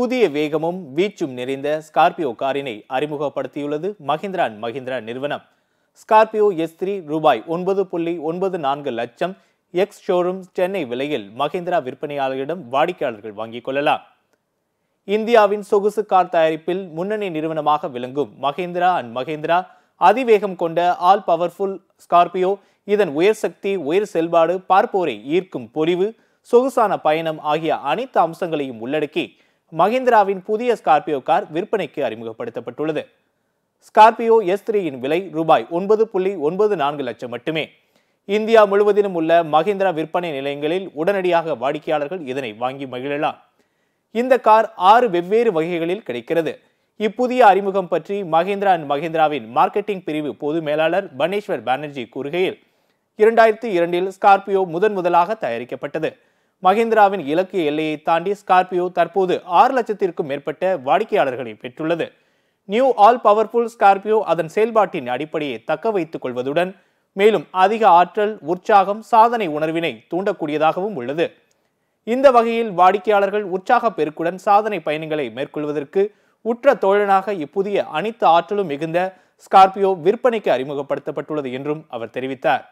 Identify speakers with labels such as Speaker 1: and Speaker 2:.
Speaker 1: புதிய வேகமும் வீச்சும் நிறைந்த ஸ்கார்பியோ காரினை அறிமுகப்படுத்தியுள்ளது மஹிந்திரா அண்ட் மஹிந்திரா நிறுவனம் ஸ்கார்பியோ எஸ் த்ரீ ரூபாய் ஒன்பது புள்ளி ஒன்பது நான்கு லட்சம் எக்ஸ் ஷோரூம் சென்னை விலையில் மஹிந்திரா விற்பனையாளர்களிடம் வாடிக்கையாளர்கள் வாங்கிக் கொள்ளலாம் இந்தியாவின் சொகுசு கார் தயாரிப்பில் முன்னணி நிறுவனமாக விளங்கும் மஹிந்திரா அண்ட் மஹிந்திரா அதிவேகம் கொண்ட ஆல் பவர்ஃபுல் ஸ்கார்பியோ இதன் உயர் சக்தி உயர் செல்பாடு பார்ப்போரை ஈர்க்கும் பொலிவு சொகுசான பயணம் ஆகிய அனைத்து அம்சங்களையும் உள்ளடக்கி மஹிந்திராவின் புதிய ஸ்கார்பியோ கார் விற்பனைக்கு அறிமுகப்படுத்தப்பட்டுள்ளது ஸ்கார்பியோ எஸ் த்ரீயின் விலை ரூபாய் ஒன்பது புள்ளி ஒன்பது நான்கு லட்சம் மட்டுமே இந்தியா முழுவதிலும் உள்ள மஹிந்திரா விற்பனை நிலையங்களில் உடனடியாக வாடிக்கையாளர்கள் இதனை வாங்கி மகிழலாம் இந்த கார் ஆறு வெவ்வேறு வகைகளில் கிடைக்கிறது இப்புதிய அறிமுகம் பற்றி மஹிந்திரா அண்ட் மஹிந்திராவின் மார்க்கெட்டிங் பிரிவு பொது மேலாளர் பனேஸ்வர் பானர்ஜி கூறுகையில் இரண்டாயிரத்தி இரண்டில் ஸ்கார்பியோ முதன் முதலாக தயாரிக்கப்பட்டது மஹிந்திராவின் இலக்கு எல்லையை தாண்டி ஸ்கார்பியோ தற்போது ஆறு லட்சத்திற்கும் மேற்பட்ட வாடிக்கையாளர்களை பெற்றுள்ளது நியூ ஆல் பவர்ஃபுல் ஸ்கார்பியோ அதன் செயல்பாட்டின் அடிப்படையை தக்க வைத்துக் கொள்வதுடன் மேலும் அதிக ஆற்றல் உற்சாகம் சாதனை உணர்வினை தூண்டக்கூடியதாகவும் உள்ளது இந்த வகையில் வாடிக்கையாளர்கள் உற்சாக பெருக்குடன் சாதனை பயணங்களை மேற்கொள்வதற்கு உற்ற தோழனாக இப்புதிய அனைத்து ஆற்றலும் மிகுந்த ஸ்கார்பியோ விற்பனைக்கு அறிமுகப்படுத்தப்பட்டுள்ளது என்றும் அவர் தெரிவித்தார்